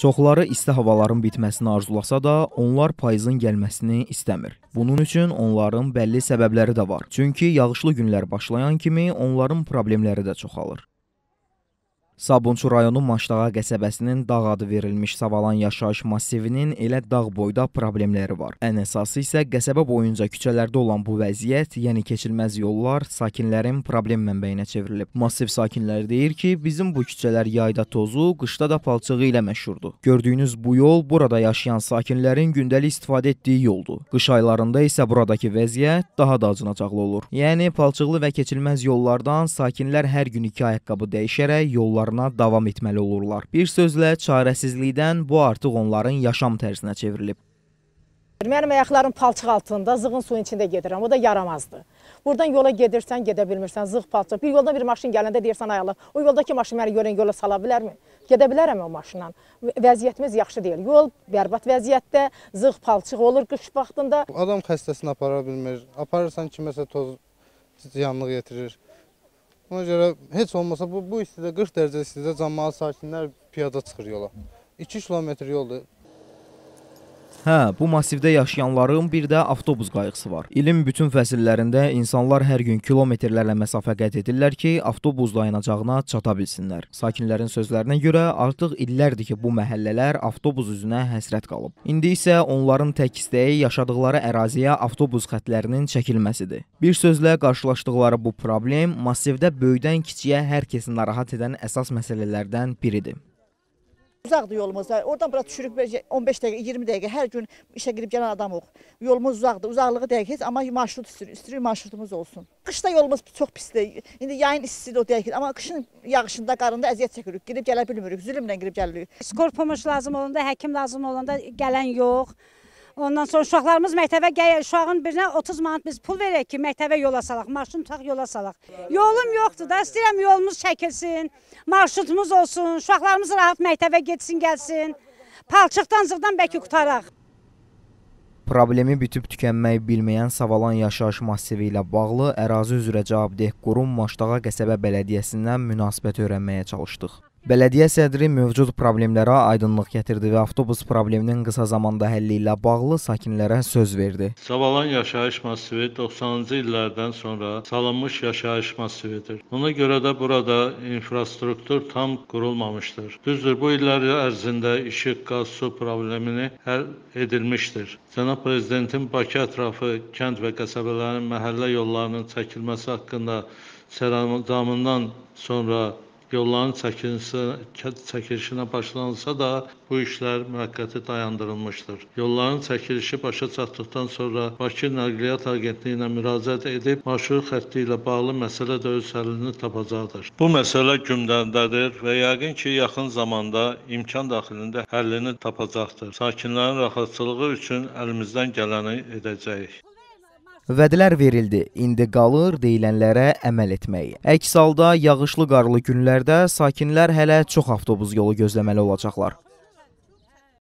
Çoxları isti havaların bitməsini arzulasa da, onlar payızın gəlməsini istəmir. Bunun üçün onların bəlli səbəbləri də var. Çünki yağışlı günlər başlayan kimi onların problemləri də çoxalır. Sabunçu rayonu Maşdağa qəsəbəsinin dağ adı verilmiş Savalan yaşayış massivinin elə dağ boyda problemləri var. Ən əsası isə qəsəbə boyunca küçələrdə olan bu vəziyyət, yəni keçilməz yollar sakinlərin problem mənbəyinə çevrilib. Massiv sakinləri deyir ki, bizim bu küçələr yayda tozu, qışda da palçığı ilə məşhurdur. Gördüyünüz bu yol burada yaşayan sakinlərin gündəlik istifadə etdiyi yoldur. Qış aylarında isə buradakı vəziyyət daha da acınacaqlı olur. Yəni palçıqlı və keçilməz yollardan sakinlər hər gün iki ayaqqabı dəyişərək yollara həyatlarına davam etməli olurlar. Bir sözlə, çarəsizlikdən bu artıq onların yaşam tərzinə çevrilib. Mənim ayaqlarım palçıq altında, zığın suyun içində gedirəm. O da yaramazdı. Buradan yola gedirsən, gedə bilmirsən, zığ palçıq. Bir yolda bir maşın gələndə deyirsən ayaqlar, o yoldakı maşın məni görən yola sala bilərmi? Gedə bilərəm o maşınla. Vəziyyətimiz yaxşı deyil. Yol bərbad vəziyyətdə, zığ palçıq olur qış vaxtında. Adam xəstəsini apara bilmir. Aparırsan kiməsə toz ziyanlıq yetirir. Ona görə heç olmasa bu, bu istidə 40 dərəcə istidə camaat sakinlər piyada çıxır yola. 2 kilometr yoldur. Hə, bu massivdə yaşayanların bir də avtobus qayğısı var. İlin bütün fəsillərində insanlar hər gün kilometrlərlə məsafə qət edirlər ki, avtobus dayanacağına çata bilsinlər. Sakinlərin sözlərinə görə artıq illərdir ki, bu məhəllələr avtobus üzünə həsrət qalıb. İndi isə onların tək istəyi yaşadıkları əraziyə avtobus xətlərinin çəkilməsidir. Bir sözlə qarşılaşdıqları bu problem massivdə böyüdən kiçiyə hər kəsi narahat edən əsas məsələlərdən biridir. Uzaqdır yolumuz. Oradan bura düşürük 15 dəqiqə, 20 dəqiqə. Hər gün işə girib gələn adamıq. Yolumuz uzaqdır. Uzaqlığı dəqiq heç, amma marşrut istəyirik. İstəyirik marşrutumuz olsun. Qışda yolumuz çox pisdir. İndi yayın istisidir o dəqiq. Amma qışın yağışında, qarında əziyyət çəkirik. Girib gələ bilmirik. Zülmlə girib gəlirik. Skor pomoş lazım olanda, həkim lazım olanda gələn yox. Ondan sonra uşaqlarımız məktəbə gəlir, uşağın birinə 30 manat biz pul verək ki, məktəbə yola salaq, marşrut tutaq yola salaq. Yolum yoxdur da, istəyirəm yolumuz çəkilsin, marşrutumuz olsun, uşaqlarımız rahat məktəbə getsin, gəlsin. Palçıqdan, zırdan bəlkə qutaraq. Problemi bitib tükənmək bilməyən Savalan yaşayış massivi ilə bağlı ərazi üzrə cavabdeh qurum Maşdağa qəsəbə bələdiyyəsindən münasibət öyrənməyə çalışdıq. Bələdiyyə sədri mövcud problemlərə aydınlıq gətirdi və avtobus probleminin qısa zamanda həlli ilə bağlı sakinlərə söz verdi. Savalan yaşayış masivi 90-cı illərdən sonra salınmış yaşayış masividir. Buna görə də burada infrastruktur tam qurulmamışdır. Düzdür, bu illər ərzində işıq, qaz, su problemini həll edilmişdir. Cənab Prezidentin Bakı ətrafı kənd və qəsəbələrin məhəllə yollarının çəkilməsi haqqında sərəncamından sonra Yolların çəkilişinə başlanılsa da, bu işlər müvəqqəti dayandırılmışdır. Yolların çəkilişi başa çatdıqdan sonra Bakı Nəqliyyat Agentliyinə müraciət edib, marşrut xətti ilə bağlı məsələ də öz həllini tapacaqdır. Bu məsələ gündəmdədir və yəqin ki, yaxın zamanda imkan daxilində həllini tapacaqdır. Sakinlərin rahatçılığı üçün əlimizdən gələni edəcəyik. Vədlər verildi, indi qalır deyilənlərə əməl etmək. Əks halda yağışlı qarlı günlərdə sakinlər hələ çox avtobus yolu gözləməli olacaqlar.